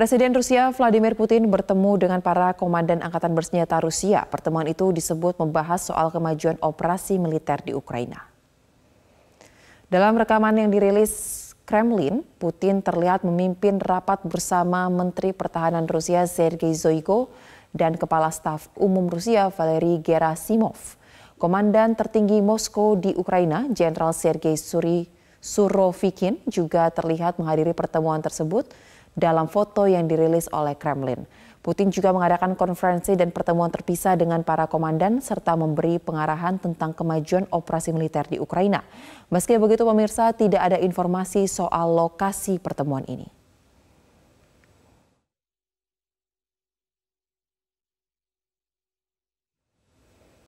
Presiden Rusia Vladimir Putin bertemu dengan para komandan angkatan bersenjata Rusia. Pertemuan itu disebut membahas soal kemajuan operasi militer di Ukraina. Dalam rekaman yang dirilis Kremlin, Putin terlihat memimpin rapat bersama Menteri Pertahanan Rusia Sergei Zoigo dan Kepala Staf Umum Rusia Valery Gerasimov. Komandan tertinggi Moskow di Ukraina, Jenderal Sergei Suri Surovikin juga terlihat menghadiri pertemuan tersebut dalam foto yang dirilis oleh Kremlin. Putin juga mengadakan konferensi dan pertemuan terpisah dengan para komandan serta memberi pengarahan tentang kemajuan operasi militer di Ukraina. Meski begitu pemirsa tidak ada informasi soal lokasi pertemuan ini.